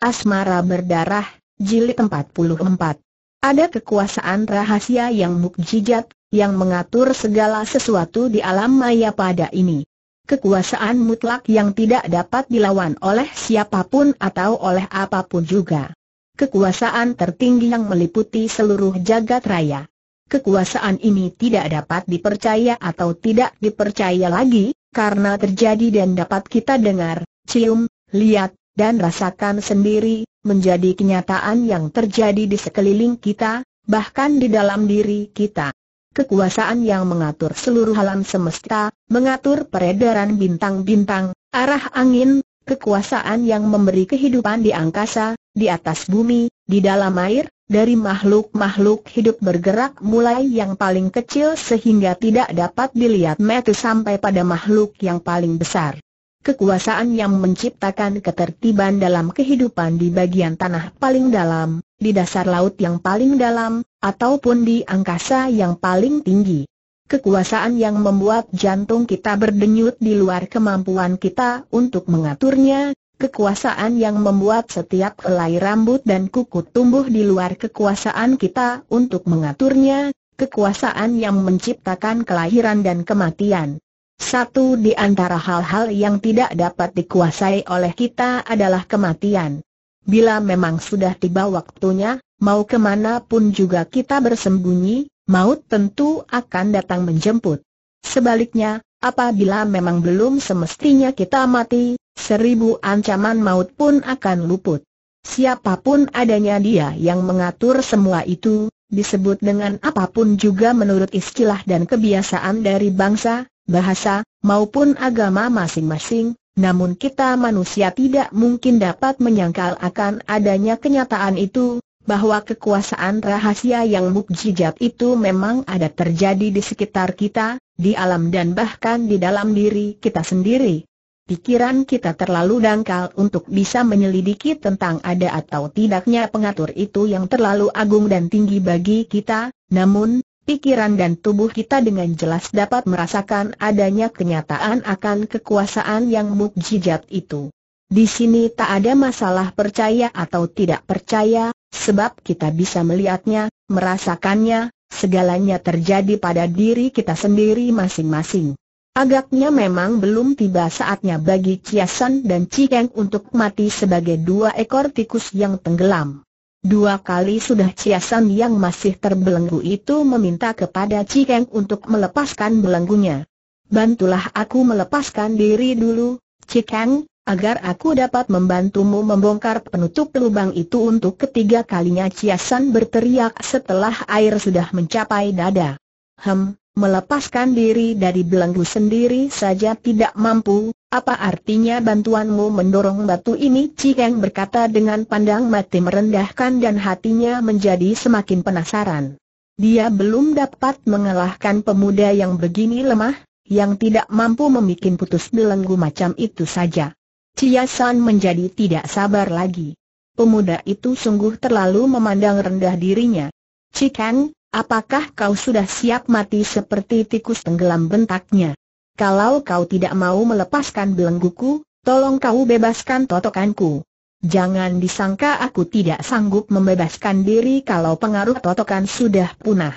Asmara Berdarah, Jilid 44. Ada kekuasaan rahasia yang mukjizat, yang mengatur segala sesuatu di alam maya pada ini. Kekuasaan mutlak yang tidak dapat dilawan oleh siapapun atau oleh apapun juga. Kekuasaan tertinggi yang meliputi seluruh jagat raya. Kekuasaan ini tidak dapat dipercaya atau tidak dipercaya lagi, karena terjadi dan dapat kita dengar, cium, lihat, dan rasakan sendiri, menjadi kenyataan yang terjadi di sekeliling kita, bahkan di dalam diri kita. Kekuasaan yang mengatur seluruh alam semesta, mengatur peredaran bintang-bintang, arah angin, kekuasaan yang memberi kehidupan di angkasa, di atas bumi, di dalam air, dari makhluk-makhluk hidup bergerak mulai yang paling kecil sehingga tidak dapat dilihat metu sampai pada makhluk yang paling besar kekuasaan yang menciptakan ketertiban dalam kehidupan di bagian tanah paling dalam, di dasar laut yang paling dalam, ataupun di angkasa yang paling tinggi. Kekuasaan yang membuat jantung kita berdenyut di luar kemampuan kita untuk mengaturnya, kekuasaan yang membuat setiap helai rambut dan kuku tumbuh di luar kekuasaan kita untuk mengaturnya, kekuasaan yang menciptakan kelahiran dan kematian satu di antara hal-hal yang tidak dapat dikuasai oleh kita adalah kematian. Bila memang sudah tiba waktunya, mau kemana pun juga kita bersembunyi, maut tentu akan datang menjemput. Sebaliknya, apabila memang belum semestinya kita mati, seribu ancaman maut pun akan luput. Siapapun adanya dia yang mengatur semua itu, disebut dengan apapun juga menurut istilah dan kebiasaan dari bangsa, bahasa, maupun agama masing-masing, namun kita manusia tidak mungkin dapat menyangkal akan adanya kenyataan itu, bahwa kekuasaan rahasia yang mukjizat itu memang ada terjadi di sekitar kita, di alam dan bahkan di dalam diri kita sendiri. Pikiran kita terlalu dangkal untuk bisa menyelidiki tentang ada atau tidaknya pengatur itu yang terlalu agung dan tinggi bagi kita, namun, pikiran dan tubuh kita dengan jelas dapat merasakan adanya kenyataan akan kekuasaan yang mukjizat itu. Di sini tak ada masalah percaya atau tidak percaya, sebab kita bisa melihatnya, merasakannya, segalanya terjadi pada diri kita sendiri masing-masing. Agaknya memang belum tiba saatnya bagi Chiasan dan Cikeng untuk mati sebagai dua ekor tikus yang tenggelam. Dua kali sudah Ciasan yang masih terbelenggu itu meminta kepada Cikeng untuk melepaskan belenggunya. Bantulah aku melepaskan diri dulu, Cikeng, agar aku dapat membantumu membongkar penutup lubang itu untuk ketiga kalinya Ciasan berteriak setelah air sudah mencapai dada. Hem, melepaskan diri dari belenggu sendiri saja tidak mampu, apa artinya bantuanmu mendorong batu ini? Cikeng berkata dengan pandang mati merendahkan dan hatinya menjadi semakin penasaran. Dia belum dapat mengalahkan pemuda yang begini lemah, yang tidak mampu membuat putus belenggu macam itu saja. Ciasan San menjadi tidak sabar lagi. Pemuda itu sungguh terlalu memandang rendah dirinya. Cikeng, apakah kau sudah siap mati seperti tikus tenggelam bentaknya? kalau kau tidak mau melepaskan belengguku, tolong kau bebaskan totokanku. Jangan disangka aku tidak sanggup membebaskan diri kalau pengaruh totokan sudah punah.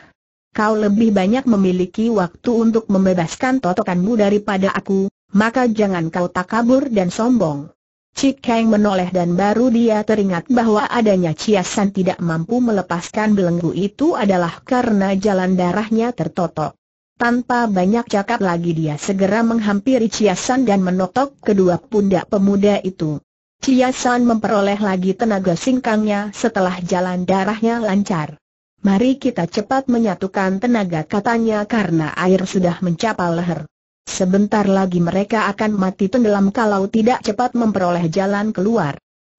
Kau lebih banyak memiliki waktu untuk membebaskan totokanmu daripada aku, maka jangan kau takabur dan sombong. Cik Kang menoleh dan baru dia teringat bahwa adanya San tidak mampu melepaskan belenggu itu adalah karena jalan darahnya tertotok. Tanpa banyak cakap lagi dia segera menghampiri Ciasan dan menotok kedua pundak pemuda itu. Ciasan memperoleh lagi tenaga singkangnya setelah jalan darahnya lancar. Mari kita cepat menyatukan tenaga katanya karena air sudah mencapai leher. Sebentar lagi mereka akan mati tenggelam kalau tidak cepat memperoleh jalan keluar.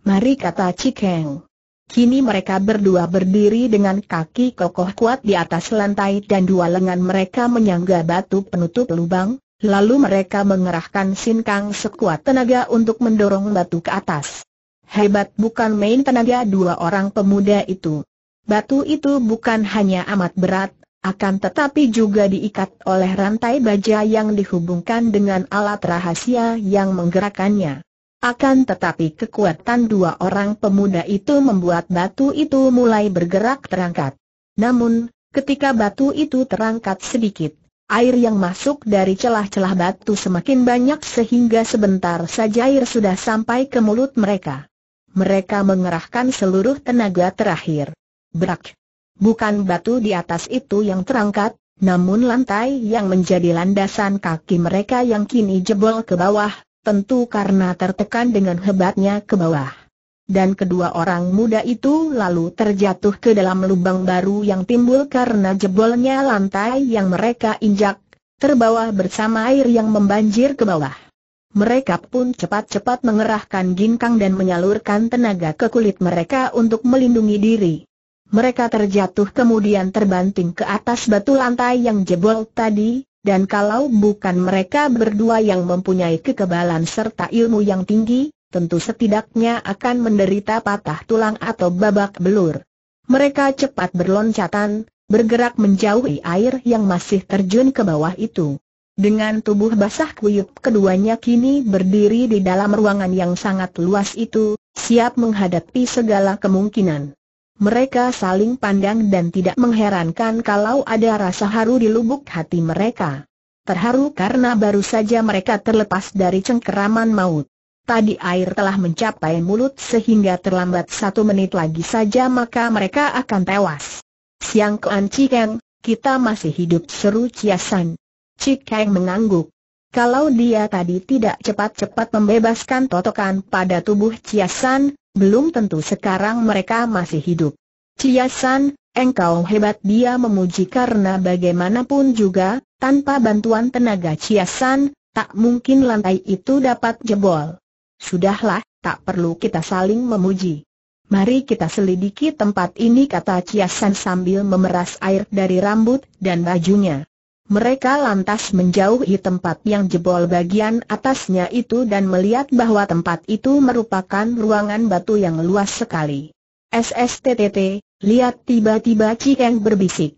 Mari kata Cikeng. Kini mereka berdua berdiri dengan kaki kokoh kuat di atas lantai dan dua lengan mereka menyangga batu penutup lubang, lalu mereka mengerahkan sinkang sekuat tenaga untuk mendorong batu ke atas. Hebat bukan main tenaga dua orang pemuda itu. Batu itu bukan hanya amat berat, akan tetapi juga diikat oleh rantai baja yang dihubungkan dengan alat rahasia yang menggerakkannya. Akan tetapi kekuatan dua orang pemuda itu membuat batu itu mulai bergerak terangkat. Namun, ketika batu itu terangkat sedikit, air yang masuk dari celah-celah batu semakin banyak sehingga sebentar saja air sudah sampai ke mulut mereka. Mereka mengerahkan seluruh tenaga terakhir. Brak! Bukan batu di atas itu yang terangkat, namun lantai yang menjadi landasan kaki mereka yang kini jebol ke bawah, tentu karena tertekan dengan hebatnya ke bawah. Dan kedua orang muda itu lalu terjatuh ke dalam lubang baru yang timbul karena jebolnya lantai yang mereka injak, terbawa bersama air yang membanjir ke bawah. Mereka pun cepat-cepat mengerahkan ginkang dan menyalurkan tenaga ke kulit mereka untuk melindungi diri. Mereka terjatuh kemudian terbanting ke atas batu lantai yang jebol tadi, dan kalau bukan mereka berdua yang mempunyai kekebalan serta ilmu yang tinggi, tentu setidaknya akan menderita patah tulang atau babak belur. Mereka cepat berloncatan, bergerak menjauhi air yang masih terjun ke bawah itu. Dengan tubuh basah kuyup keduanya kini berdiri di dalam ruangan yang sangat luas itu, siap menghadapi segala kemungkinan. Mereka saling pandang dan tidak mengherankan kalau ada rasa haru di lubuk hati mereka. Terharu karena baru saja mereka terlepas dari cengkeraman maut. Tadi air telah mencapai mulut sehingga terlambat satu menit lagi saja maka mereka akan tewas. Siang Kuan Cikeng, kita masih hidup seru Ciasan. Cikeng mengangguk. Kalau dia tadi tidak cepat-cepat membebaskan totokan pada tubuh Ciasan, belum tentu sekarang mereka masih hidup. Ciasan, engkau hebat dia memuji karena bagaimanapun juga, tanpa bantuan tenaga Ciasan, tak mungkin lantai itu dapat jebol. Sudahlah, tak perlu kita saling memuji. Mari kita selidiki tempat ini kata Ciasan sambil memeras air dari rambut dan bajunya. Mereka lantas menjauhi tempat yang jebol bagian atasnya itu dan melihat bahwa tempat itu merupakan ruangan batu yang luas sekali. SSTTT, lihat tiba-tiba Cikeng berbisik.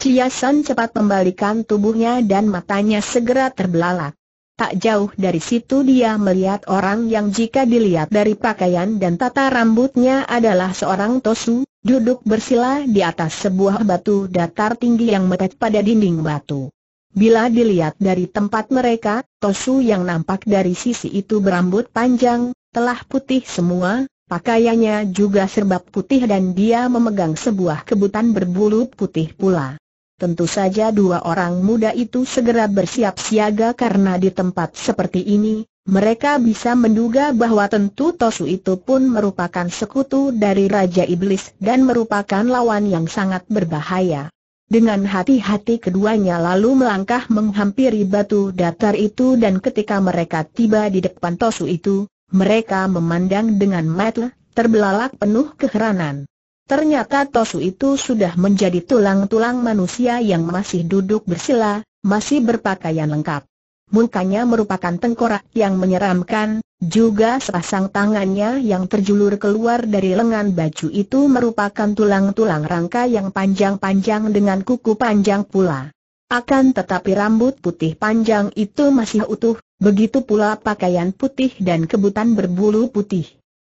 Ciasan cepat membalikan tubuhnya dan matanya segera terbelalak. Tak jauh dari situ dia melihat orang yang jika dilihat dari pakaian dan tata rambutnya adalah seorang Tosu, duduk bersila di atas sebuah batu datar tinggi yang mepet pada dinding batu. Bila dilihat dari tempat mereka, Tosu yang nampak dari sisi itu berambut panjang, telah putih semua, pakaiannya juga serba putih dan dia memegang sebuah kebutan berbulu putih pula. Tentu saja dua orang muda itu segera bersiap siaga karena di tempat seperti ini, mereka bisa menduga bahwa tentu Tosu itu pun merupakan sekutu dari Raja Iblis dan merupakan lawan yang sangat berbahaya. Dengan hati-hati keduanya lalu melangkah menghampiri batu datar itu dan ketika mereka tiba di depan Tosu itu, mereka memandang dengan mata terbelalak penuh keheranan. Ternyata Tosu itu sudah menjadi tulang-tulang manusia yang masih duduk bersila, masih berpakaian lengkap. Mukanya merupakan tengkorak yang menyeramkan, juga sepasang tangannya yang terjulur keluar dari lengan baju itu merupakan tulang-tulang rangka yang panjang-panjang dengan kuku panjang pula. Akan tetapi rambut putih panjang itu masih utuh, begitu pula pakaian putih dan kebutan berbulu putih.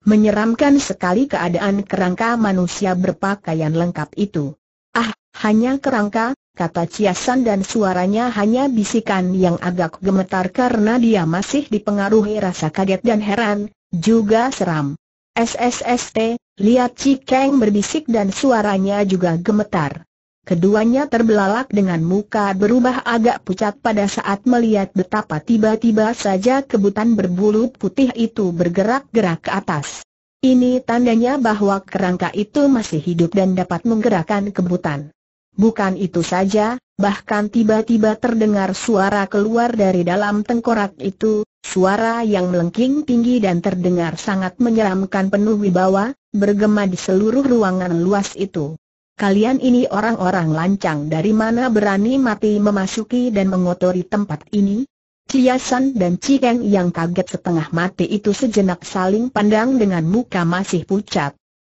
Menyeramkan sekali keadaan kerangka manusia berpakaian lengkap itu. Ah, hanya kerangka, kata Ciasan dan suaranya hanya bisikan yang agak gemetar karena dia masih dipengaruhi rasa kaget dan heran, juga seram. SSST, lihat Cikeng berbisik dan suaranya juga gemetar. Keduanya terbelalak dengan muka berubah agak pucat pada saat melihat betapa tiba-tiba saja kebutan berbulu putih itu bergerak-gerak ke atas. Ini tandanya bahwa kerangka itu masih hidup dan dapat menggerakkan kebutan. Bukan itu saja, bahkan tiba-tiba terdengar suara keluar dari dalam tengkorak itu, suara yang melengking tinggi dan terdengar sangat menyeramkan penuh wibawa, bergema di seluruh ruangan luas itu kalian ini orang-orang lancang dari mana berani mati memasuki dan mengotori tempat ini? Ciasan dan Cikeng yang kaget setengah mati itu sejenak saling pandang dengan muka masih pucat.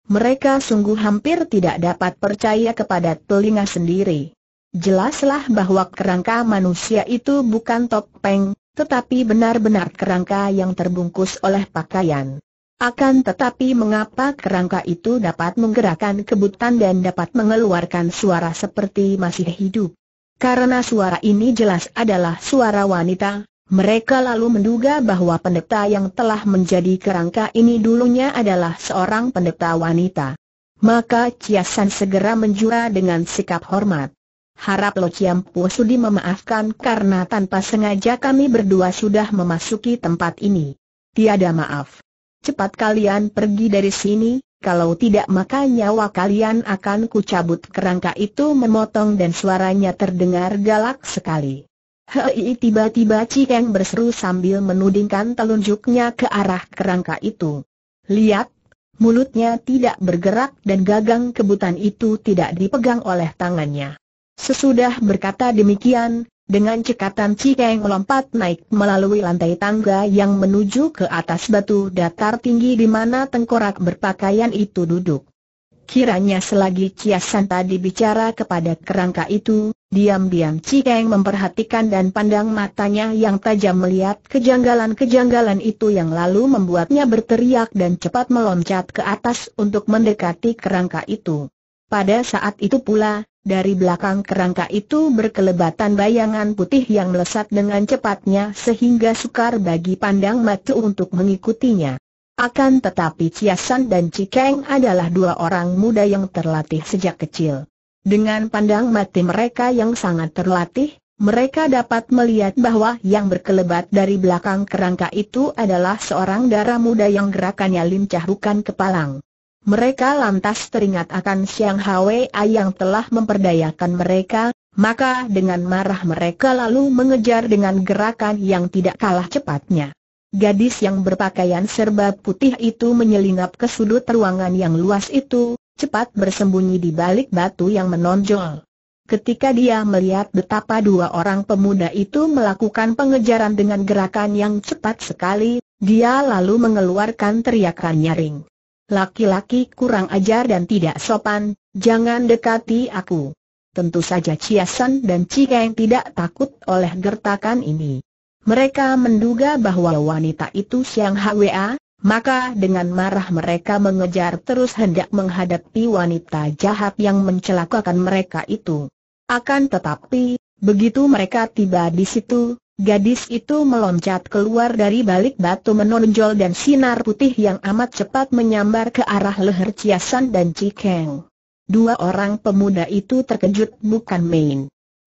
Mereka sungguh hampir tidak dapat percaya kepada telinga sendiri. Jelaslah bahwa kerangka manusia itu bukan topeng, tetapi benar-benar kerangka yang terbungkus oleh pakaian. Akan tetapi mengapa kerangka itu dapat menggerakkan kebutan dan dapat mengeluarkan suara seperti masih hidup? Karena suara ini jelas adalah suara wanita, mereka lalu menduga bahwa pendeta yang telah menjadi kerangka ini dulunya adalah seorang pendeta wanita. Maka Ciasan segera menjura dengan sikap hormat. Harap Lo Ciampu Sudi memaafkan karena tanpa sengaja kami berdua sudah memasuki tempat ini. Tiada maaf cepat kalian pergi dari sini, kalau tidak maka nyawa kalian akan kucabut kerangka itu memotong dan suaranya terdengar galak sekali. Hei tiba-tiba Cikeng berseru sambil menudingkan telunjuknya ke arah kerangka itu. Lihat, mulutnya tidak bergerak dan gagang kebutan itu tidak dipegang oleh tangannya. Sesudah berkata demikian, dengan cekatan Cikeng melompat naik melalui lantai tangga yang menuju ke atas batu datar tinggi di mana tengkorak berpakaian itu duduk. Kiranya selagi San tadi bicara kepada kerangka itu, diam-diam Cikeng memperhatikan dan pandang matanya yang tajam melihat kejanggalan-kejanggalan itu yang lalu membuatnya berteriak dan cepat meloncat ke atas untuk mendekati kerangka itu. Pada saat itu pula, dari belakang kerangka itu berkelebatan bayangan putih yang melesat dengan cepatnya sehingga sukar bagi pandang mata untuk mengikutinya. Akan tetapi Ciasan dan Cikeng adalah dua orang muda yang terlatih sejak kecil. Dengan pandang mati mereka yang sangat terlatih, mereka dapat melihat bahwa yang berkelebat dari belakang kerangka itu adalah seorang darah muda yang gerakannya lincah bukan kepalang. Mereka lantas teringat akan Siang Hwa yang telah memperdayakan mereka, maka dengan marah mereka lalu mengejar dengan gerakan yang tidak kalah cepatnya. Gadis yang berpakaian serba putih itu menyelinap ke sudut ruangan yang luas itu, cepat bersembunyi di balik batu yang menonjol. Ketika dia melihat betapa dua orang pemuda itu melakukan pengejaran dengan gerakan yang cepat sekali, dia lalu mengeluarkan teriakan nyaring laki-laki kurang ajar dan tidak sopan, jangan dekati aku. Tentu saja Ciasan dan yang tidak takut oleh gertakan ini. Mereka menduga bahwa wanita itu Siang Hwa, maka dengan marah mereka mengejar terus hendak menghadapi wanita jahat yang mencelakakan mereka itu. Akan tetapi, begitu mereka tiba di situ, Gadis itu meloncat keluar dari balik batu menonjol dan sinar putih yang amat cepat menyambar ke arah leher Ciasan dan Cikeng. Dua orang pemuda itu terkejut bukan main.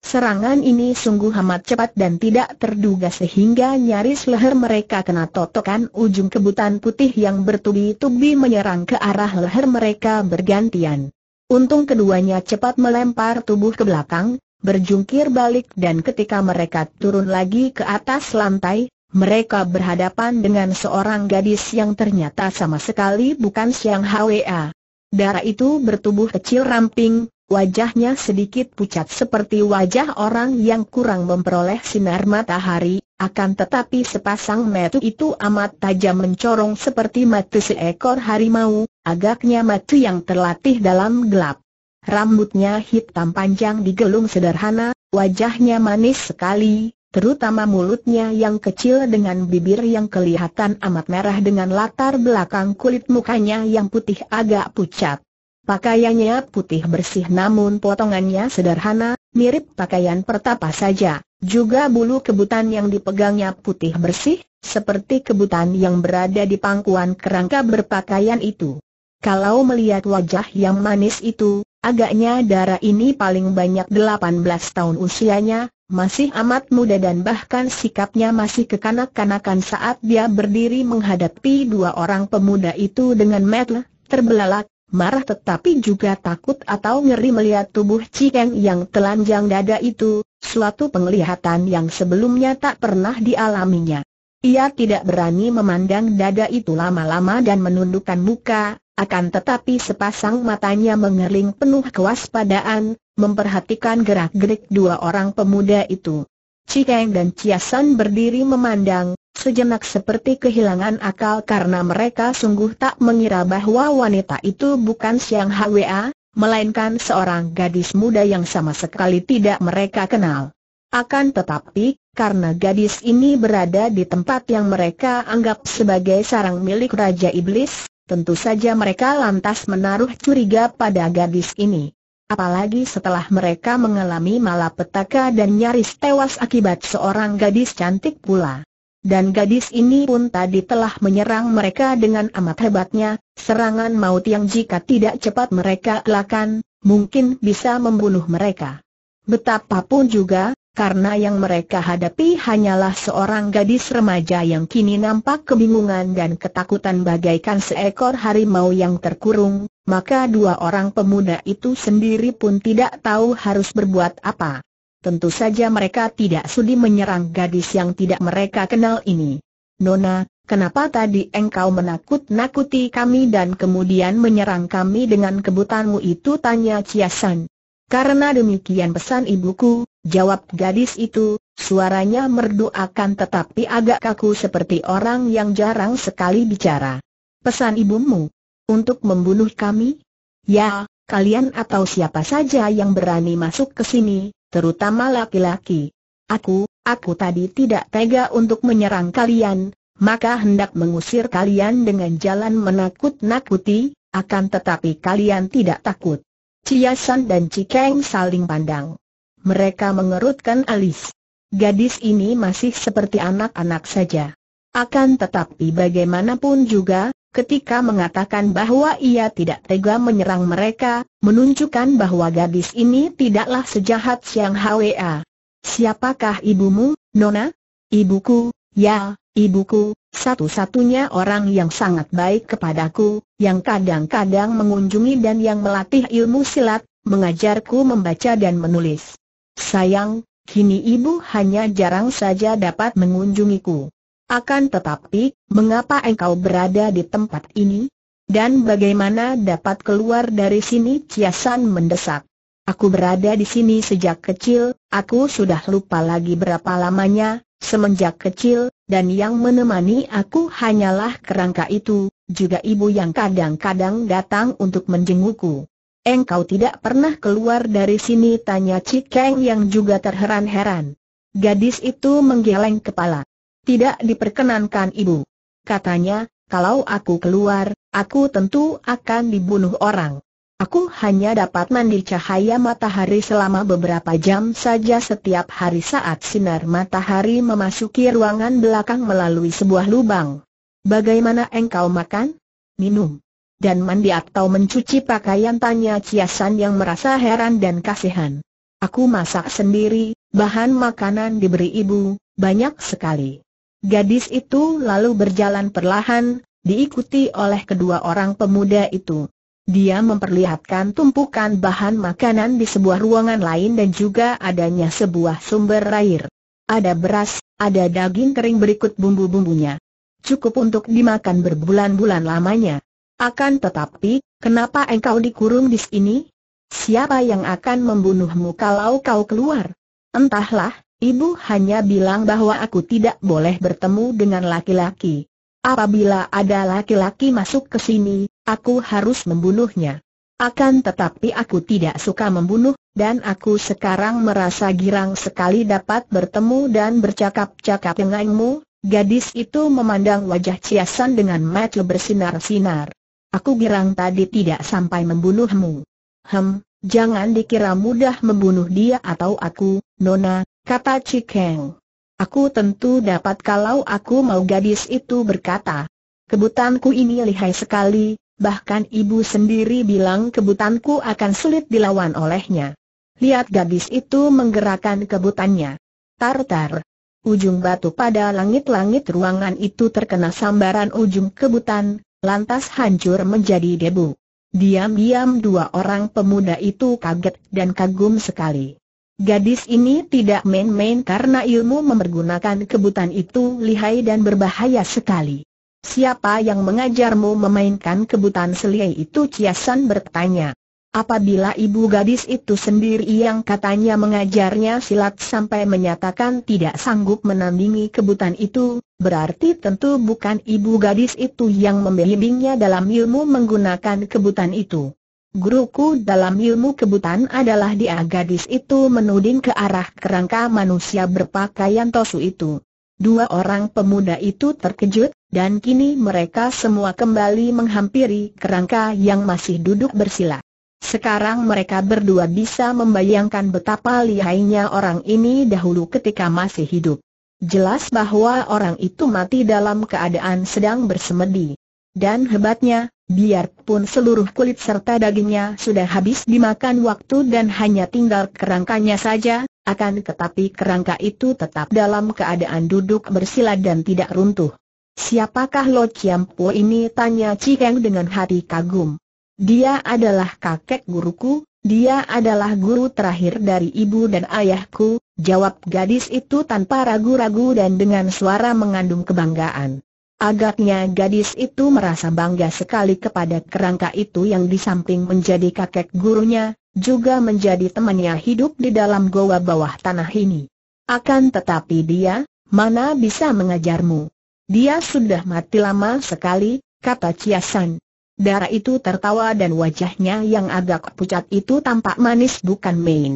Serangan ini sungguh amat cepat dan tidak terduga sehingga nyaris leher mereka kena totokan ujung kebutan putih yang bertubi-tubi menyerang ke arah leher mereka bergantian. Untung keduanya cepat melempar tubuh ke belakang, berjungkir balik dan ketika mereka turun lagi ke atas lantai, mereka berhadapan dengan seorang gadis yang ternyata sama sekali bukan Siang Hwa. Darah itu bertubuh kecil ramping, wajahnya sedikit pucat seperti wajah orang yang kurang memperoleh sinar matahari, akan tetapi sepasang metu itu amat tajam mencorong seperti mata seekor harimau, agaknya mata yang terlatih dalam gelap. Rambutnya hitam panjang digelung sederhana, wajahnya manis sekali, terutama mulutnya yang kecil dengan bibir yang kelihatan amat merah dengan latar belakang kulit mukanya yang putih agak pucat. Pakaiannya putih bersih namun potongannya sederhana, mirip pakaian pertapa saja, juga bulu kebutan yang dipegangnya putih bersih, seperti kebutan yang berada di pangkuan kerangka berpakaian itu. Kalau melihat wajah yang manis itu, Agaknya darah ini paling banyak 18 tahun usianya, masih amat muda dan bahkan sikapnya masih kekanak-kanakan saat dia berdiri menghadapi dua orang pemuda itu dengan metel, terbelalak, marah tetapi juga takut atau ngeri melihat tubuh Cikeng yang telanjang dada itu, suatu penglihatan yang sebelumnya tak pernah dialaminya. Ia tidak berani memandang dada itu lama-lama dan menundukkan muka, akan tetapi sepasang matanya mengerling penuh kewaspadaan, memperhatikan gerak-gerik dua orang pemuda itu. Cikeng dan Ciasan berdiri memandang, sejenak seperti kehilangan akal karena mereka sungguh tak mengira bahwa wanita itu bukan Siang Hwa, melainkan seorang gadis muda yang sama sekali tidak mereka kenal. Akan tetapi, karena gadis ini berada di tempat yang mereka anggap sebagai sarang milik Raja Iblis, Tentu saja mereka lantas menaruh curiga pada gadis ini. Apalagi setelah mereka mengalami malapetaka dan nyaris tewas akibat seorang gadis cantik pula. Dan gadis ini pun tadi telah menyerang mereka dengan amat hebatnya, serangan maut yang jika tidak cepat mereka elakan, mungkin bisa membunuh mereka. Betapapun juga, karena yang mereka hadapi hanyalah seorang gadis remaja yang kini nampak kebingungan dan ketakutan bagaikan seekor harimau yang terkurung, maka dua orang pemuda itu sendiri pun tidak tahu harus berbuat apa. Tentu saja mereka tidak sudi menyerang gadis yang tidak mereka kenal ini. Nona, Kenapa tadi engkau menakut-nakuti kami dan kemudian menyerang kami dengan kebutanmu itu? Tanya Ciasan. Karena demikian pesan ibuku, jawab gadis itu, suaranya merdu akan tetapi agak kaku seperti orang yang jarang sekali bicara. Pesan ibumu? Untuk membunuh kami? Ya, kalian atau siapa saja yang berani masuk ke sini, terutama laki-laki. Aku, aku tadi tidak tega untuk menyerang kalian, maka hendak mengusir kalian dengan jalan menakut-nakuti, akan tetapi kalian tidak takut. Ciasan dan Cikeng saling pandang. Mereka mengerutkan alis. Gadis ini masih seperti anak-anak saja. Akan tetapi bagaimanapun juga, ketika mengatakan bahwa ia tidak tega menyerang mereka, menunjukkan bahwa gadis ini tidaklah sejahat Siang Hwa. Siapakah ibumu, Nona? Ibuku, ya, ibuku, satu-satunya orang yang sangat baik kepadaku, yang kadang-kadang mengunjungi dan yang melatih ilmu silat, mengajarku membaca dan menulis. Sayang, kini ibu hanya jarang saja dapat mengunjungiku. Akan tetapi, mengapa engkau berada di tempat ini? Dan bagaimana dapat keluar dari sini? Ciasan mendesak. Aku berada di sini sejak kecil, aku sudah lupa lagi berapa lamanya, Semenjak kecil, dan yang menemani aku hanyalah kerangka itu, juga ibu yang kadang-kadang datang untuk menjengukku. Engkau tidak pernah keluar dari sini tanya Cikeng yang juga terheran-heran. Gadis itu menggeleng kepala. Tidak diperkenankan ibu. Katanya, kalau aku keluar, aku tentu akan dibunuh orang. Aku hanya dapat mandi cahaya matahari selama beberapa jam saja setiap hari saat sinar matahari memasuki ruangan belakang melalui sebuah lubang. Bagaimana engkau makan, minum, dan mandi atau mencuci pakaian tanya Ciasan yang merasa heran dan kasihan. Aku masak sendiri, bahan makanan diberi ibu, banyak sekali. Gadis itu lalu berjalan perlahan, diikuti oleh kedua orang pemuda itu. Dia memperlihatkan tumpukan bahan makanan di sebuah ruangan lain dan juga adanya sebuah sumber air. Ada beras, ada daging kering berikut bumbu-bumbunya. Cukup untuk dimakan berbulan-bulan lamanya. Akan tetapi, kenapa engkau dikurung di sini? Siapa yang akan membunuhmu kalau kau keluar? Entahlah, ibu hanya bilang bahwa aku tidak boleh bertemu dengan laki-laki. Apabila ada laki-laki masuk ke sini, Aku harus membunuhnya. Akan tetapi aku tidak suka membunuh, dan aku sekarang merasa girang sekali dapat bertemu dan bercakap-cakap denganmu, Gadis itu memandang wajah Ciasan dengan mata bersinar-sinar. Aku girang tadi tidak sampai membunuhmu. Hem, jangan dikira mudah membunuh dia atau aku, Nona, kata Cikeng. Aku tentu dapat kalau aku mau gadis itu berkata. Kebutanku ini lihai sekali, bahkan ibu sendiri bilang kebutanku akan sulit dilawan olehnya. Lihat gadis itu menggerakkan kebutannya. Tartar. Ujung batu pada langit-langit ruangan itu terkena sambaran ujung kebutan, lantas hancur menjadi debu. Diam-diam dua orang pemuda itu kaget dan kagum sekali. Gadis ini tidak main-main karena ilmu mempergunakan kebutan itu lihai dan berbahaya sekali. Siapa yang mengajarmu memainkan kebutan seliai itu Ciasan bertanya. Apabila ibu gadis itu sendiri yang katanya mengajarnya silat sampai menyatakan tidak sanggup menandingi kebutan itu, berarti tentu bukan ibu gadis itu yang membimbingnya dalam ilmu menggunakan kebutan itu. Guruku dalam ilmu kebutan adalah dia gadis itu menuding ke arah kerangka manusia berpakaian tosu itu. Dua orang pemuda itu terkejut, dan kini mereka semua kembali menghampiri kerangka yang masih duduk bersila. Sekarang mereka berdua bisa membayangkan betapa lihainya orang ini dahulu ketika masih hidup. Jelas bahwa orang itu mati dalam keadaan sedang bersemedi. Dan hebatnya, biarpun seluruh kulit serta dagingnya sudah habis dimakan waktu dan hanya tinggal kerangkanya saja, akan tetapi kerangka itu tetap dalam keadaan duduk bersila dan tidak runtuh. Siapakah Lo Chiampo ini? Tanya Cikeng dengan hati kagum. Dia adalah kakek guruku, dia adalah guru terakhir dari ibu dan ayahku, jawab gadis itu tanpa ragu-ragu dan dengan suara mengandung kebanggaan. Agaknya gadis itu merasa bangga sekali kepada kerangka itu yang di samping menjadi kakek gurunya, juga menjadi temannya hidup di dalam goa bawah tanah ini. Akan tetapi dia, mana bisa mengajarmu? Dia sudah mati lama sekali, kata Ciasan. Darah itu tertawa dan wajahnya yang agak pucat itu tampak manis bukan main.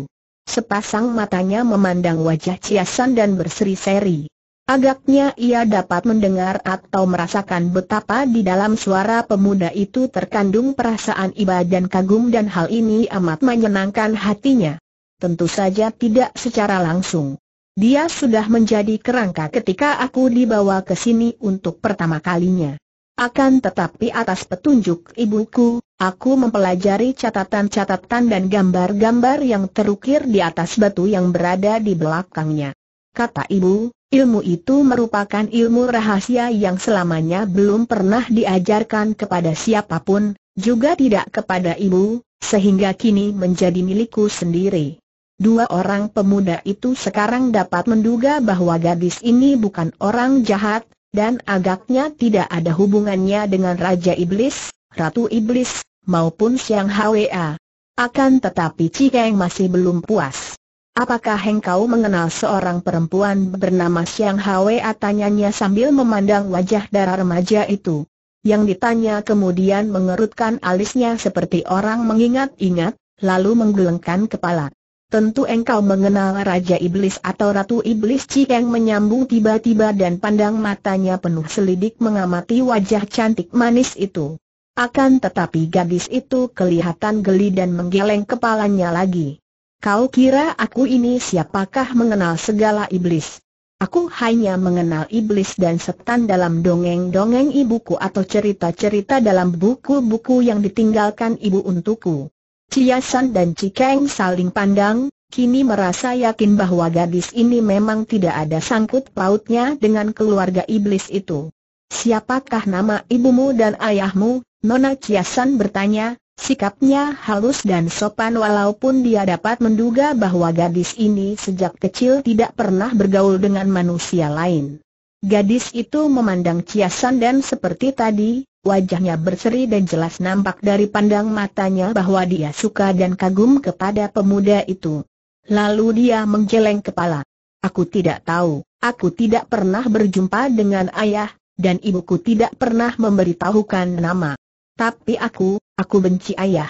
Sepasang matanya memandang wajah Ciasan dan berseri-seri. Agaknya ia dapat mendengar atau merasakan betapa di dalam suara pemuda itu terkandung perasaan iba dan kagum dan hal ini amat menyenangkan hatinya. Tentu saja tidak secara langsung. Dia sudah menjadi kerangka ketika aku dibawa ke sini untuk pertama kalinya. Akan tetapi atas petunjuk ibuku, aku mempelajari catatan-catatan dan gambar-gambar yang terukir di atas batu yang berada di belakangnya. Kata ibu, ilmu itu merupakan ilmu rahasia yang selamanya belum pernah diajarkan kepada siapapun, juga tidak kepada ibu, sehingga kini menjadi milikku sendiri. Dua orang pemuda itu sekarang dapat menduga bahwa gadis ini bukan orang jahat, dan agaknya tidak ada hubungannya dengan Raja Iblis, Ratu Iblis, maupun Siang Hwa. Akan tetapi Cikeng masih belum puas. Apakah engkau mengenal seorang perempuan bernama Siang Hwa? Tanyanya sambil memandang wajah darah remaja itu. Yang ditanya kemudian mengerutkan alisnya seperti orang mengingat-ingat, lalu menggelengkan kepala. Tentu engkau mengenal Raja Iblis atau Ratu Iblis Cikeng menyambung tiba-tiba dan pandang matanya penuh selidik mengamati wajah cantik manis itu. Akan tetapi gadis itu kelihatan geli dan menggeleng kepalanya lagi. Kau kira aku ini siapakah mengenal segala iblis? Aku hanya mengenal iblis dan setan dalam dongeng-dongeng ibuku atau cerita-cerita dalam buku-buku yang ditinggalkan ibu untukku. Ciasan dan Cikeng saling pandang, kini merasa yakin bahwa gadis ini memang tidak ada sangkut pautnya dengan keluarga iblis itu. Siapakah nama ibumu dan ayahmu? Nona Ciasan bertanya, sikapnya halus dan sopan walaupun dia dapat menduga bahwa gadis ini sejak kecil tidak pernah bergaul dengan manusia lain. Gadis itu memandang Ciasan dan seperti tadi, Wajahnya berseri dan jelas nampak dari pandang matanya bahwa dia suka dan kagum kepada pemuda itu. Lalu dia menggeleng kepala. Aku tidak tahu, aku tidak pernah berjumpa dengan ayah, dan ibuku tidak pernah memberitahukan nama. Tapi aku, aku benci ayah.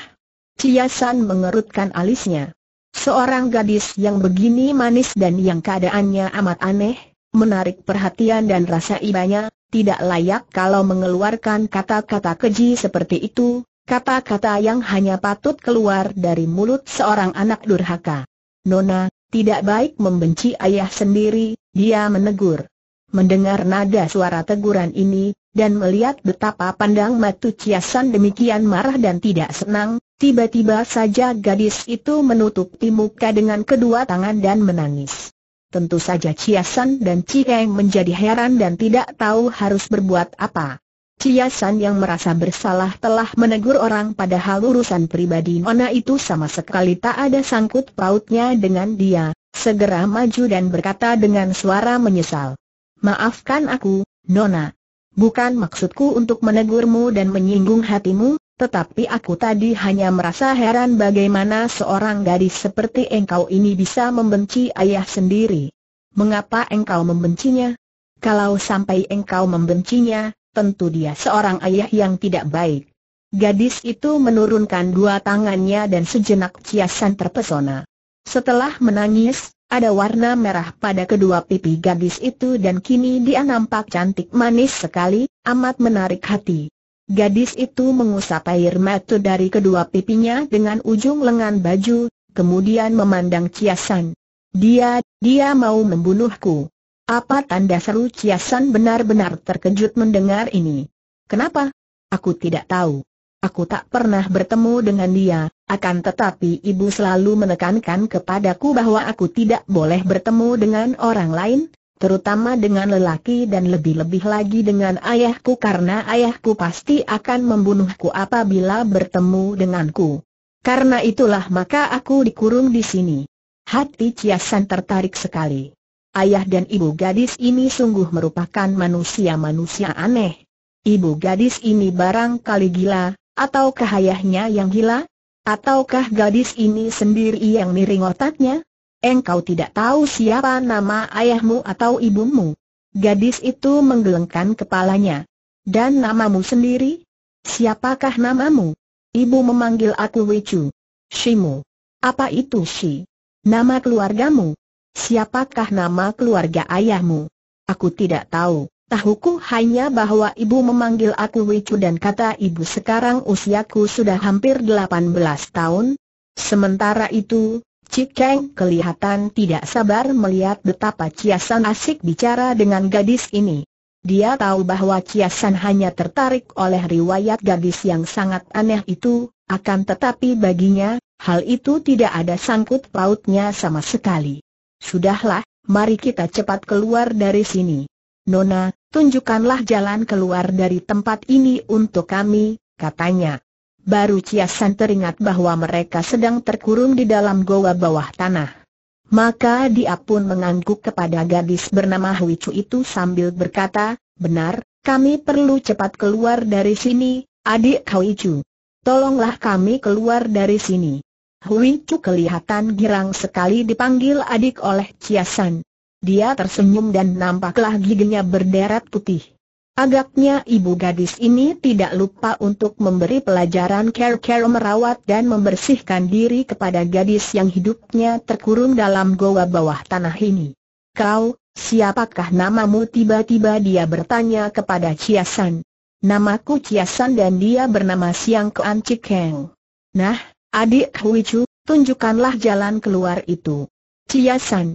Ciasan mengerutkan alisnya. Seorang gadis yang begini manis dan yang keadaannya amat aneh, menarik perhatian dan rasa ibanya, tidak layak kalau mengeluarkan kata-kata keji seperti itu, kata-kata yang hanya patut keluar dari mulut seorang anak durhaka. Nona, tidak baik membenci ayah sendiri, dia menegur. Mendengar nada suara teguran ini, dan melihat betapa pandang Matu Ciasan demikian marah dan tidak senang, tiba-tiba saja gadis itu menutupi muka dengan kedua tangan dan menangis. Tentu saja Ciasan dan Cikeng menjadi heran dan tidak tahu harus berbuat apa. Ciasan yang merasa bersalah telah menegur orang padahal urusan pribadi Nona itu sama sekali tak ada sangkut pautnya dengan dia, segera maju dan berkata dengan suara menyesal. Maafkan aku, Nona. Bukan maksudku untuk menegurmu dan menyinggung hatimu, tetapi aku tadi hanya merasa heran bagaimana seorang gadis seperti engkau ini bisa membenci ayah sendiri. Mengapa engkau membencinya? Kalau sampai engkau membencinya, tentu dia seorang ayah yang tidak baik. Gadis itu menurunkan dua tangannya dan sejenak ciasan terpesona. Setelah menangis, ada warna merah pada kedua pipi gadis itu dan kini dia nampak cantik manis sekali, amat menarik hati. Gadis itu mengusap air mata dari kedua pipinya dengan ujung lengan baju, kemudian memandang Ciasan. Dia, dia mau membunuhku. Apa tanda seru Ciasan benar-benar terkejut mendengar ini? Kenapa? Aku tidak tahu. Aku tak pernah bertemu dengan dia, akan tetapi ibu selalu menekankan kepadaku bahwa aku tidak boleh bertemu dengan orang lain, terutama dengan lelaki dan lebih-lebih lagi dengan ayahku karena ayahku pasti akan membunuhku apabila bertemu denganku. Karena itulah maka aku dikurung di sini. Hati Ciasan tertarik sekali. Ayah dan ibu gadis ini sungguh merupakan manusia-manusia aneh. Ibu gadis ini barangkali gila, ataukah ayahnya yang gila? Ataukah gadis ini sendiri yang miring otaknya? engkau tidak tahu siapa nama ayahmu atau ibumu. Gadis itu menggelengkan kepalanya. Dan namamu sendiri? Siapakah namamu? Ibu memanggil aku Wecu. Shimu. Apa itu Shi? Nama keluargamu? Siapakah nama keluarga ayahmu? Aku tidak tahu. Tahuku hanya bahwa ibu memanggil aku Wicu dan kata ibu sekarang usiaku sudah hampir 18 tahun. Sementara itu, Cikeng kelihatan tidak sabar melihat betapa Ciasan asik bicara dengan gadis ini. Dia tahu bahwa Ciasan hanya tertarik oleh riwayat gadis yang sangat aneh itu, akan tetapi baginya, hal itu tidak ada sangkut pautnya sama sekali. Sudahlah, mari kita cepat keluar dari sini. Nona, tunjukkanlah jalan keluar dari tempat ini untuk kami, katanya baru Ciasan teringat bahwa mereka sedang terkurung di dalam goa bawah tanah. Maka dia pun mengangguk kepada gadis bernama Hui itu sambil berkata, benar, kami perlu cepat keluar dari sini, adik Hui Tolonglah kami keluar dari sini. Hui kelihatan girang sekali dipanggil adik oleh Ciasan. Dia tersenyum dan nampaklah giginya berderet putih. Agaknya ibu gadis ini tidak lupa untuk memberi pelajaran care-care merawat dan membersihkan diri kepada gadis yang hidupnya terkurung dalam goa bawah tanah ini. Kau, siapakah namamu tiba-tiba dia bertanya kepada San. Namaku San dan dia bernama Siang Kuan Cikeng. Nah, adik Hui Chu, tunjukkanlah jalan keluar itu. Chia San,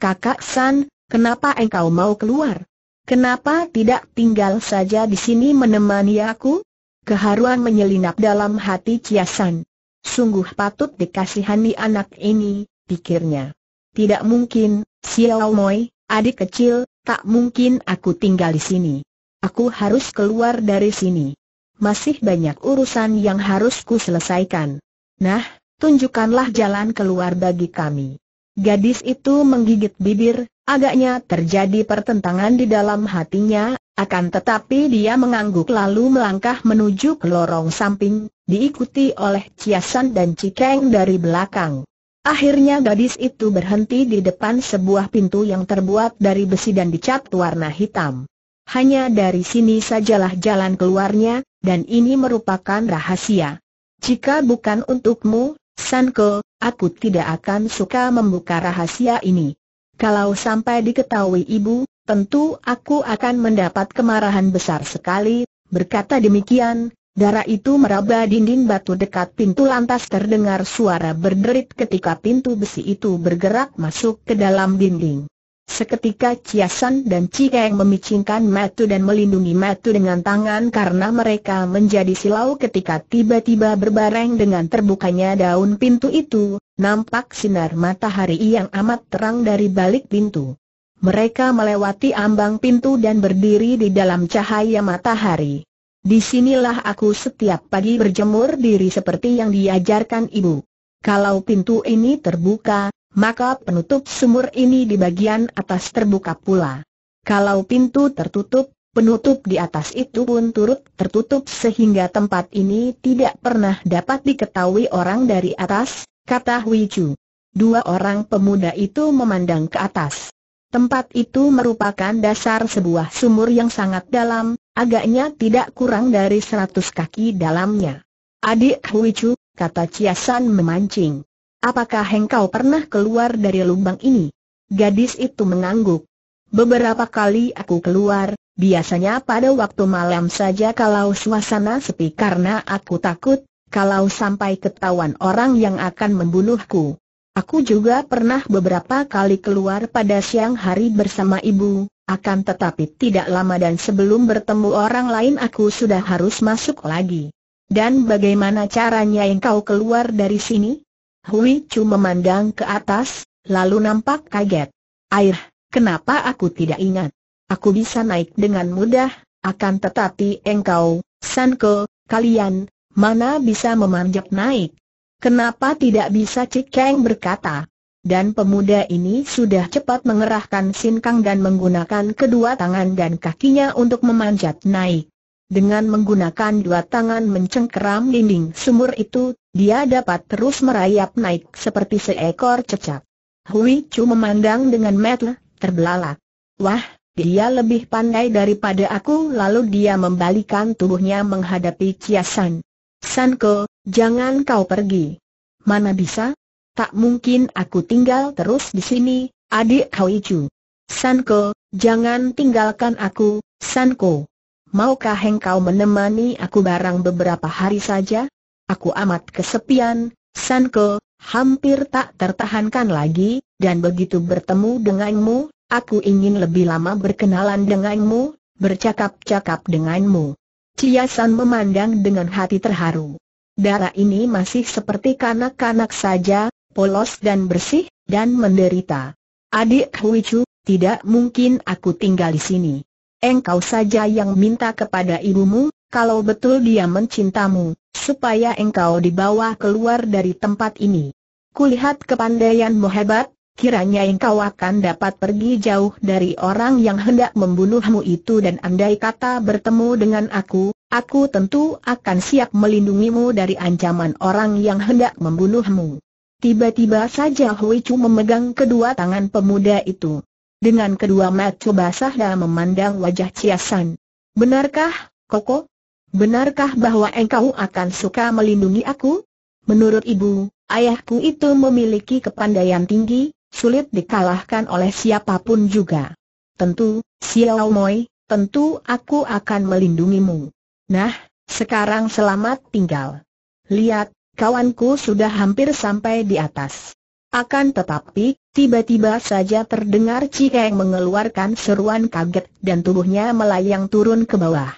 kakak San, kenapa engkau mau keluar? Kenapa tidak tinggal saja di sini menemani aku? Keharuan menyelinap dalam hati Ciasan. Sungguh patut dikasihani anak ini, pikirnya. Tidak mungkin, Xiao Moi, adik kecil, tak mungkin aku tinggal di sini. Aku harus keluar dari sini. Masih banyak urusan yang harus ku selesaikan. Nah, tunjukkanlah jalan keluar bagi kami. Gadis itu menggigit bibir, Agaknya terjadi pertentangan di dalam hatinya, akan tetapi dia mengangguk lalu melangkah menuju ke lorong samping, diikuti oleh Ciasan dan Cikeng dari belakang. Akhirnya gadis itu berhenti di depan sebuah pintu yang terbuat dari besi dan dicat warna hitam. Hanya dari sini sajalah jalan keluarnya, dan ini merupakan rahasia. Jika bukan untukmu, Sanko, aku tidak akan suka membuka rahasia ini. Kalau sampai diketahui ibu, tentu aku akan mendapat kemarahan besar sekali, berkata demikian, darah itu meraba dinding batu dekat pintu lantas terdengar suara berderit ketika pintu besi itu bergerak masuk ke dalam dinding. Seketika Chia San dan Cikeng memicingkan Matu dan melindungi Matu dengan tangan karena mereka menjadi silau ketika tiba-tiba berbareng dengan terbukanya daun pintu itu, nampak sinar matahari yang amat terang dari balik pintu. Mereka melewati ambang pintu dan berdiri di dalam cahaya matahari. Disinilah aku setiap pagi berjemur diri seperti yang diajarkan ibu. Kalau pintu ini terbuka, maka penutup sumur ini di bagian atas terbuka pula. Kalau pintu tertutup, penutup di atas itu pun turut tertutup sehingga tempat ini tidak pernah dapat diketahui orang dari atas, kata Hui Chu. Dua orang pemuda itu memandang ke atas. Tempat itu merupakan dasar sebuah sumur yang sangat dalam, agaknya tidak kurang dari seratus kaki dalamnya. Adik Hui Chu, kata San memancing. Apakah engkau pernah keluar dari lubang ini? Gadis itu mengangguk. Beberapa kali aku keluar, biasanya pada waktu malam saja kalau suasana sepi karena aku takut, kalau sampai ketahuan orang yang akan membunuhku. Aku juga pernah beberapa kali keluar pada siang hari bersama ibu, akan tetapi tidak lama dan sebelum bertemu orang lain aku sudah harus masuk lagi. Dan bagaimana caranya engkau keluar dari sini? Hui Chu memandang ke atas, lalu nampak kaget. Air, kenapa aku tidak ingat? Aku bisa naik dengan mudah, akan tetapi engkau, Sanko, kalian, mana bisa memanjat naik? Kenapa tidak bisa cik Cikeng berkata? Dan pemuda ini sudah cepat mengerahkan sinkang dan menggunakan kedua tangan dan kakinya untuk memanjat naik. Dengan menggunakan dua tangan mencengkeram dinding sumur itu, dia dapat terus merayap naik seperti seekor cecak. Hui Chu memandang dengan metel, terbelalak. Wah, dia lebih pandai daripada aku lalu dia membalikan tubuhnya menghadapi kiasan. Sanko, jangan kau pergi. Mana bisa? Tak mungkin aku tinggal terus di sini, adik Hui Chu. Sanko, jangan tinggalkan aku, Sanko maukah engkau menemani aku barang beberapa hari saja? Aku amat kesepian, Sanko, hampir tak tertahankan lagi, dan begitu bertemu denganmu, aku ingin lebih lama berkenalan denganmu, bercakap-cakap denganmu. Ciasan memandang dengan hati terharu. Darah ini masih seperti kanak-kanak saja, polos dan bersih, dan menderita. Adik Huichu, tidak mungkin aku tinggal di sini engkau saja yang minta kepada ibumu, kalau betul dia mencintamu, supaya engkau dibawa keluar dari tempat ini. Kulihat kepandaianmu hebat, kiranya engkau akan dapat pergi jauh dari orang yang hendak membunuhmu itu dan andai kata bertemu dengan aku, aku tentu akan siap melindungimu dari ancaman orang yang hendak membunuhmu. Tiba-tiba saja Hui Chu memegang kedua tangan pemuda itu. Dengan kedua mata basah dan memandang wajah Ciasan. Benarkah, Koko? Benarkah bahwa engkau akan suka melindungi aku? Menurut ibu, ayahku itu memiliki kepandaian tinggi, sulit dikalahkan oleh siapapun juga. Tentu, Xiao Moi, tentu aku akan melindungimu. Nah, sekarang selamat tinggal. Lihat, kawanku sudah hampir sampai di atas. Akan tetapi, Tiba-tiba saja terdengar Cieng mengeluarkan seruan kaget dan tubuhnya melayang turun ke bawah.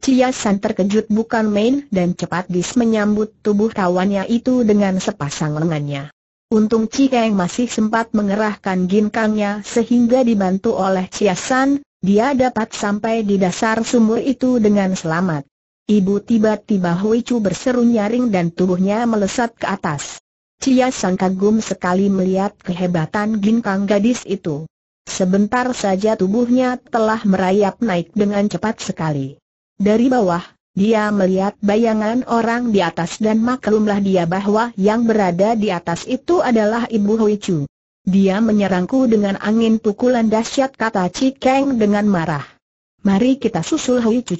Cia San terkejut bukan main dan cepat dis menyambut tubuh kawannya itu dengan sepasang lengannya. Untung Cieng masih sempat mengerahkan ginkangnya sehingga dibantu oleh Cia San, dia dapat sampai di dasar sumur itu dengan selamat. Ibu tiba-tiba Hui Chu berseru nyaring dan tubuhnya melesat ke atas. Cia Sang kagum sekali melihat kehebatan ginkang gadis itu. Sebentar saja tubuhnya telah merayap naik dengan cepat sekali. Dari bawah, dia melihat bayangan orang di atas dan maklumlah dia bahwa yang berada di atas itu adalah Ibu Hui Chu. Dia menyerangku dengan angin pukulan dahsyat kata Cikeng dengan marah. Mari kita susul Hui Chu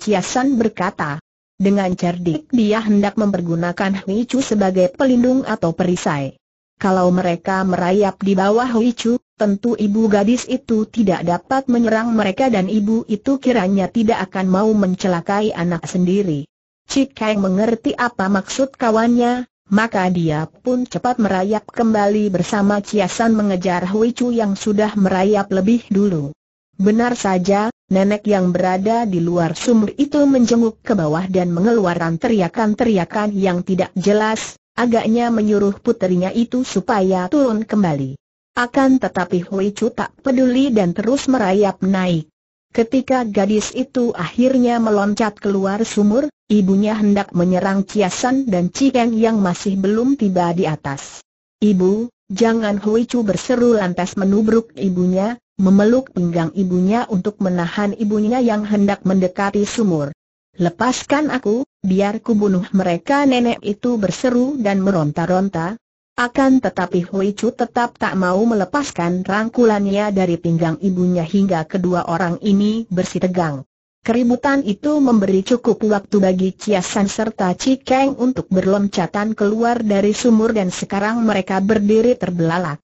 berkata. Dengan cerdik dia hendak mempergunakan Hui Chu sebagai pelindung atau perisai. Kalau mereka merayap di bawah Hui Chu, tentu ibu gadis itu tidak dapat menyerang mereka dan ibu itu kiranya tidak akan mau mencelakai anak sendiri. Cik Kang mengerti apa maksud kawannya, maka dia pun cepat merayap kembali bersama Ciasan mengejar Hui Chu yang sudah merayap lebih dulu. Benar saja, nenek yang berada di luar sumur itu menjenguk ke bawah dan mengeluarkan teriakan-teriakan yang tidak jelas, agaknya menyuruh puterinya itu supaya turun kembali. Akan tetapi Hui Chu tak peduli dan terus merayap naik. Ketika gadis itu akhirnya meloncat keluar sumur, ibunya hendak menyerang Ciasan dan Cikeng yang masih belum tiba di atas. Ibu, jangan Hui Chu berseru lantas menubruk ibunya, memeluk pinggang ibunya untuk menahan ibunya yang hendak mendekati sumur. Lepaskan aku, biar ku bunuh mereka nenek itu berseru dan meronta-ronta. Akan tetapi Hui Chu tetap tak mau melepaskan rangkulannya dari pinggang ibunya hingga kedua orang ini tegang. Keributan itu memberi cukup waktu bagi Ciasan serta Cikeng untuk berloncatan keluar dari sumur dan sekarang mereka berdiri terbelalak.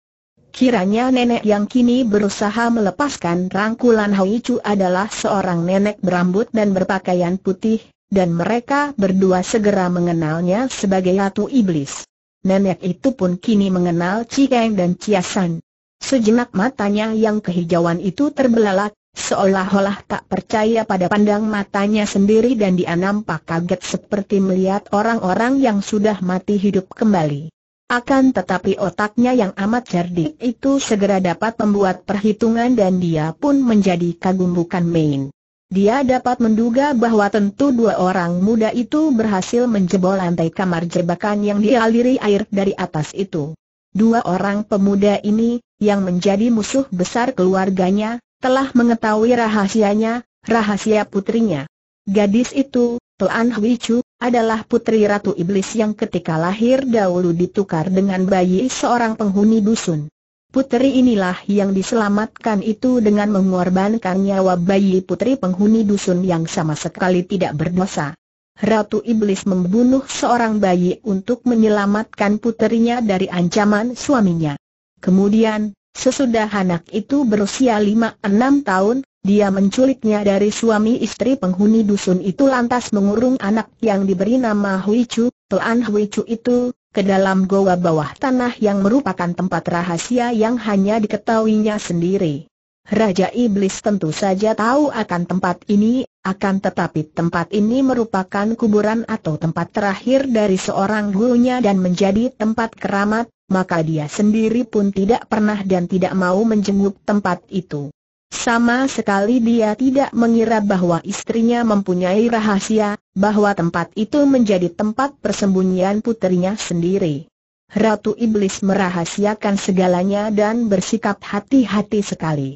Kiranya nenek yang kini berusaha melepaskan rangkulan Chu adalah seorang nenek berambut dan berpakaian putih, dan mereka berdua segera mengenalnya sebagai Ratu Iblis. Nenek itu pun kini mengenal Cikeng dan Ciasan. Sejenak matanya yang kehijauan itu terbelalak, seolah-olah tak percaya pada pandang matanya sendiri dan dia nampak kaget seperti melihat orang-orang yang sudah mati hidup kembali. Akan tetapi otaknya yang amat cerdik itu segera dapat membuat perhitungan dan dia pun menjadi kagum bukan main. Dia dapat menduga bahwa tentu dua orang muda itu berhasil menjebol lantai kamar jebakan yang dialiri air dari atas itu. Dua orang pemuda ini, yang menjadi musuh besar keluarganya, telah mengetahui rahasianya, rahasia putrinya. Gadis itu, Tuan Hui Chu, adalah putri Ratu Iblis yang ketika lahir dahulu ditukar dengan bayi seorang penghuni dusun. Putri inilah yang diselamatkan itu dengan mengorbankan nyawa bayi putri penghuni dusun yang sama sekali tidak berdosa. Ratu Iblis membunuh seorang bayi untuk menyelamatkan putrinya dari ancaman suaminya. Kemudian, sesudah anak itu berusia 5-6 tahun, dia menculiknya dari suami istri penghuni dusun itu lantas mengurung anak yang diberi nama Hui Chu, Tuan Hui Chu itu, ke dalam goa bawah tanah yang merupakan tempat rahasia yang hanya diketahuinya sendiri. Raja Iblis tentu saja tahu akan tempat ini, akan tetapi tempat ini merupakan kuburan atau tempat terakhir dari seorang gurunya dan menjadi tempat keramat, maka dia sendiri pun tidak pernah dan tidak mau menjenguk tempat itu. Sama sekali dia tidak mengira bahwa istrinya mempunyai rahasia, bahwa tempat itu menjadi tempat persembunyian putrinya sendiri. Ratu Iblis merahasiakan segalanya dan bersikap hati-hati sekali.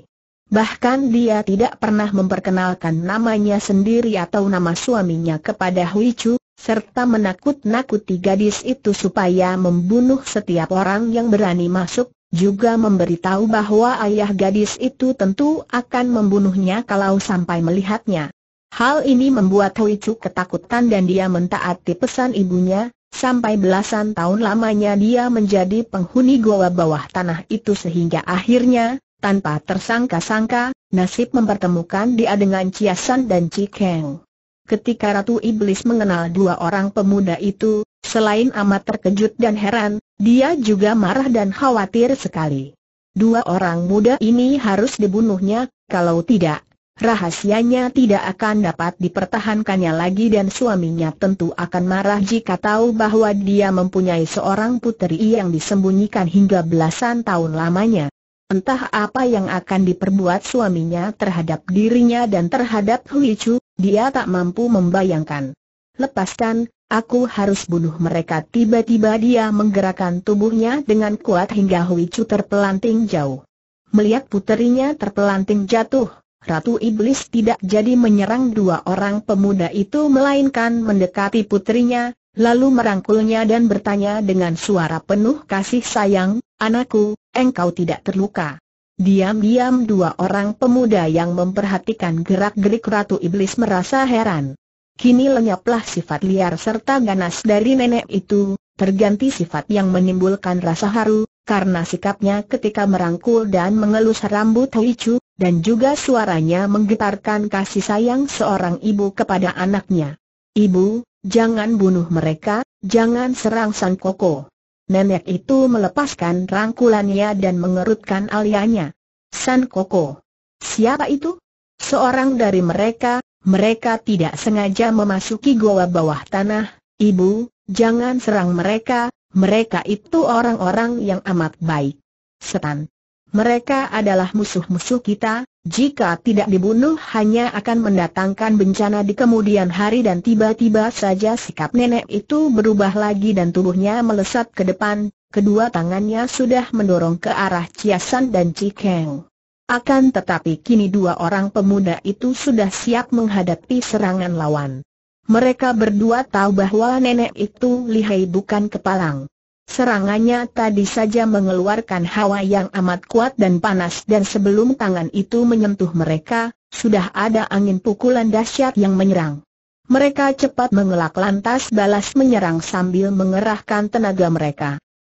Bahkan dia tidak pernah memperkenalkan namanya sendiri atau nama suaminya kepada Hui Chu, serta menakut-nakuti gadis itu supaya membunuh setiap orang yang berani masuk, juga memberitahu bahwa ayah gadis itu tentu akan membunuhnya kalau sampai melihatnya. Hal ini membuat Hui Chu ketakutan dan dia mentaati pesan ibunya, sampai belasan tahun lamanya dia menjadi penghuni goa bawah tanah itu sehingga akhirnya, tanpa tersangka-sangka, nasib mempertemukan dia dengan Chia San dan Cikeng. Ketika Ratu Iblis mengenal dua orang pemuda itu, selain amat terkejut dan heran, dia juga marah dan khawatir sekali. Dua orang muda ini harus dibunuhnya, kalau tidak, rahasianya tidak akan dapat dipertahankannya lagi dan suaminya tentu akan marah jika tahu bahwa dia mempunyai seorang puteri yang disembunyikan hingga belasan tahun lamanya. Entah apa yang akan diperbuat suaminya terhadap dirinya dan terhadap Hui Chu, dia tak mampu membayangkan. Lepaskan, Aku harus bunuh mereka Tiba-tiba dia menggerakkan tubuhnya dengan kuat hingga Hui Chu terpelanting jauh Melihat puterinya terpelanting jatuh Ratu Iblis tidak jadi menyerang dua orang pemuda itu melainkan mendekati puterinya lalu merangkulnya dan bertanya dengan suara penuh kasih sayang, anakku, engkau tidak terluka. Diam-diam dua orang pemuda yang memperhatikan gerak-gerik Ratu Iblis merasa heran. Kini lenyaplah sifat liar serta ganas dari nenek itu, terganti sifat yang menimbulkan rasa haru, karena sikapnya ketika merangkul dan mengelus rambut Chu, dan juga suaranya menggetarkan kasih sayang seorang ibu kepada anaknya. Ibu, jangan bunuh mereka, jangan serang San Koko. Nenek itu melepaskan rangkulannya dan mengerutkan alianya. San Koko. Siapa itu? Seorang dari mereka, mereka tidak sengaja memasuki goa bawah tanah, ibu, jangan serang mereka, mereka itu orang-orang yang amat baik. Setan. Mereka adalah musuh-musuh kita, jika tidak dibunuh hanya akan mendatangkan bencana di kemudian hari dan tiba-tiba saja sikap nenek itu berubah lagi dan tubuhnya melesat ke depan, kedua tangannya sudah mendorong ke arah Ciasan dan Cikeng. Akan tetapi kini dua orang pemuda itu sudah siap menghadapi serangan lawan. Mereka berdua tahu bahwa nenek itu lihai bukan kepalang. Serangannya tadi saja mengeluarkan hawa yang amat kuat dan panas dan sebelum tangan itu menyentuh mereka, sudah ada angin pukulan dahsyat yang menyerang. Mereka cepat mengelak lantas balas menyerang sambil mengerahkan tenaga mereka.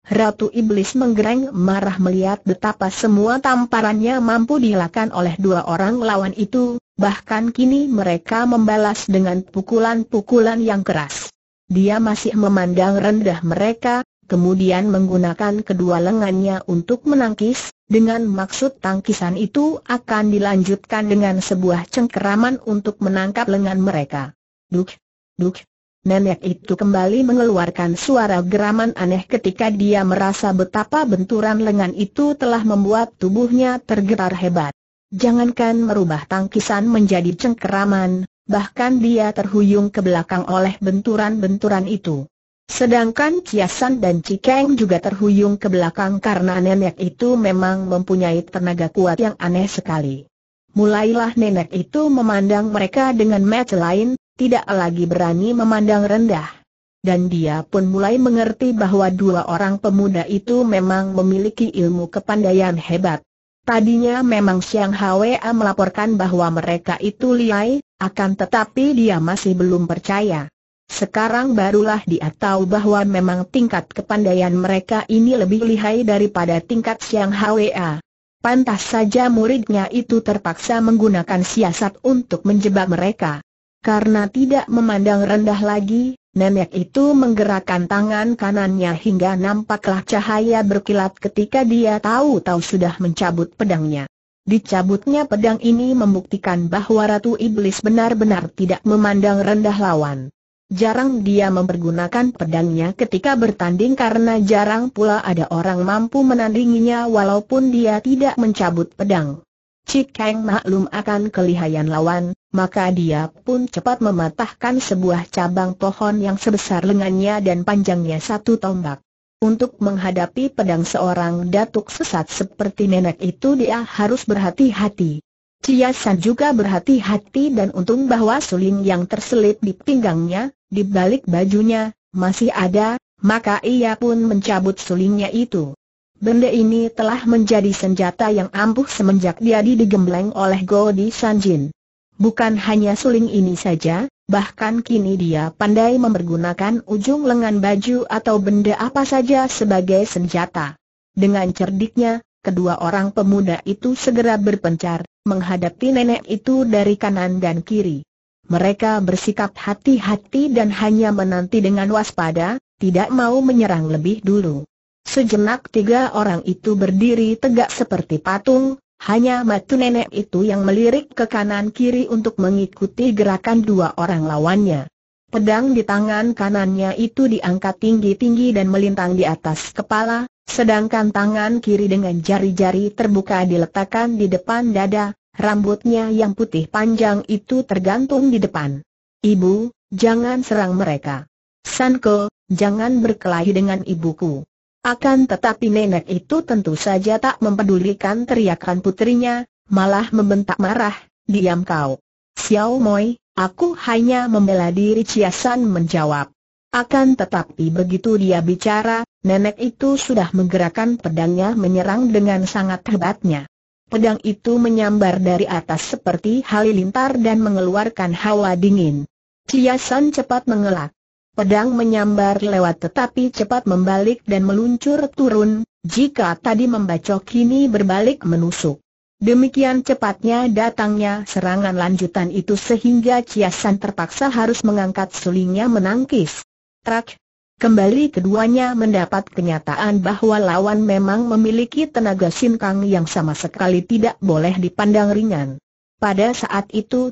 Ratu Iblis menggereng marah melihat betapa semua tamparannya mampu dilakukan oleh dua orang lawan itu, bahkan kini mereka membalas dengan pukulan-pukulan yang keras. Dia masih memandang rendah mereka, kemudian menggunakan kedua lengannya untuk menangkis, dengan maksud tangkisan itu akan dilanjutkan dengan sebuah cengkeraman untuk menangkap lengan mereka. Duk, duk, Nenek itu kembali mengeluarkan suara geraman aneh ketika dia merasa betapa benturan lengan itu telah membuat tubuhnya tergetar hebat. Jangankan merubah tangkisan menjadi cengkeraman, bahkan dia terhuyung ke belakang oleh benturan-benturan itu. Sedangkan Kiasan dan Cikeng juga terhuyung ke belakang karena nenek itu memang mempunyai tenaga kuat yang aneh sekali. Mulailah nenek itu memandang mereka dengan mata lain, tidak lagi berani memandang rendah. Dan dia pun mulai mengerti bahwa dua orang pemuda itu memang memiliki ilmu kepandaian hebat. Tadinya memang Siang Hwa melaporkan bahwa mereka itu liai, akan tetapi dia masih belum percaya. Sekarang barulah dia tahu bahwa memang tingkat kepandaian mereka ini lebih lihai daripada tingkat Siang Hwa. Pantas saja muridnya itu terpaksa menggunakan siasat untuk menjebak mereka. Karena tidak memandang rendah lagi, nenek itu menggerakkan tangan kanannya hingga nampaklah cahaya berkilat ketika dia tahu-tahu sudah mencabut pedangnya. Dicabutnya pedang ini membuktikan bahwa Ratu Iblis benar-benar tidak memandang rendah lawan. Jarang dia mempergunakan pedangnya ketika bertanding karena jarang pula ada orang mampu menandinginya walaupun dia tidak mencabut pedang. Cikeng maklum akan kelihayan lawan, maka dia pun cepat mematahkan sebuah cabang pohon yang sebesar lengannya dan panjangnya satu tombak. Untuk menghadapi pedang seorang datuk sesat seperti nenek itu dia harus berhati-hati. San juga berhati-hati dan untung bahwa suling yang terselip di pinggangnya, di balik bajunya, masih ada, maka ia pun mencabut sulingnya itu. Benda ini telah menjadi senjata yang ampuh semenjak dia digembleng oleh Godi Sanjin. Bukan hanya suling ini saja, bahkan kini dia pandai mempergunakan ujung lengan baju atau benda apa saja sebagai senjata. Dengan cerdiknya, kedua orang pemuda itu segera berpencar, menghadapi nenek itu dari kanan dan kiri. Mereka bersikap hati-hati dan hanya menanti dengan waspada, tidak mau menyerang lebih dulu. Sejenak tiga orang itu berdiri tegak seperti patung, hanya matu nenek itu yang melirik ke kanan-kiri untuk mengikuti gerakan dua orang lawannya. Pedang di tangan kanannya itu diangkat tinggi-tinggi dan melintang di atas kepala, sedangkan tangan kiri dengan jari-jari terbuka diletakkan di depan dada, rambutnya yang putih panjang itu tergantung di depan. Ibu, jangan serang mereka. Sanko, jangan berkelahi dengan ibuku. Akan tetapi nenek itu tentu saja tak mempedulikan teriakan putrinya, malah membentak marah, diam kau. Xiao Moi, aku hanya membela diri Ciasan menjawab. Akan tetapi begitu dia bicara, nenek itu sudah menggerakkan pedangnya menyerang dengan sangat hebatnya. Pedang itu menyambar dari atas seperti halilintar dan mengeluarkan hawa dingin. Ciasan cepat mengelak. Pedang menyambar lewat tetapi cepat membalik dan meluncur turun, jika tadi membacok kini berbalik menusuk. Demikian cepatnya datangnya serangan lanjutan itu sehingga Ciasan terpaksa harus mengangkat sulingnya menangkis. Trak! Kembali keduanya mendapat kenyataan bahwa lawan memang memiliki tenaga sinkang yang sama sekali tidak boleh dipandang ringan. Pada saat itu,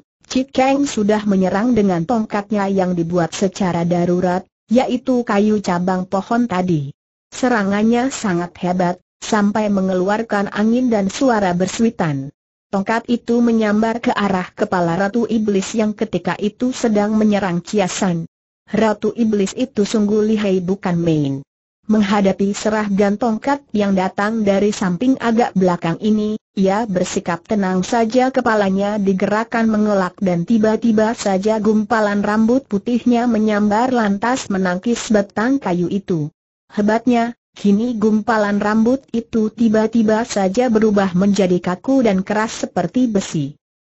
Kang sudah menyerang dengan tongkatnya yang dibuat secara darurat, yaitu kayu cabang pohon tadi. Serangannya sangat hebat, sampai mengeluarkan angin dan suara bersuitan. Tongkat itu menyambar ke arah kepala Ratu Iblis yang ketika itu sedang menyerang Kiasan. Ratu Iblis itu sungguh lihai bukan main. Menghadapi serah gantongkat yang datang dari samping agak belakang ini, ia bersikap tenang saja kepalanya digerakkan mengelak dan tiba-tiba saja gumpalan rambut putihnya menyambar lantas menangkis batang kayu itu. Hebatnya, kini gumpalan rambut itu tiba-tiba saja berubah menjadi kaku dan keras seperti besi.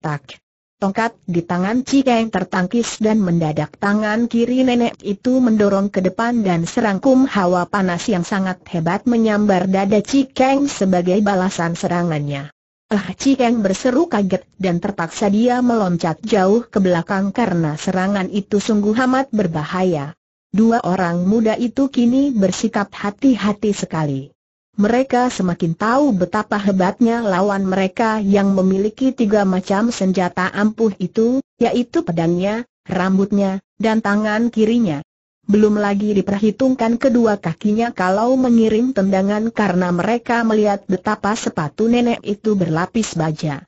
Tak. Tongkat di tangan Cikeng tertangkis dan mendadak tangan kiri nenek itu mendorong ke depan dan serangkum hawa panas yang sangat hebat menyambar dada Cikeng sebagai balasan serangannya. Ah Cikeng berseru kaget dan terpaksa dia meloncat jauh ke belakang karena serangan itu sungguh amat berbahaya. Dua orang muda itu kini bersikap hati-hati sekali mereka semakin tahu betapa hebatnya lawan mereka yang memiliki tiga macam senjata ampuh itu, yaitu pedangnya, rambutnya, dan tangan kirinya. Belum lagi diperhitungkan kedua kakinya kalau mengirim tendangan karena mereka melihat betapa sepatu nenek itu berlapis baja.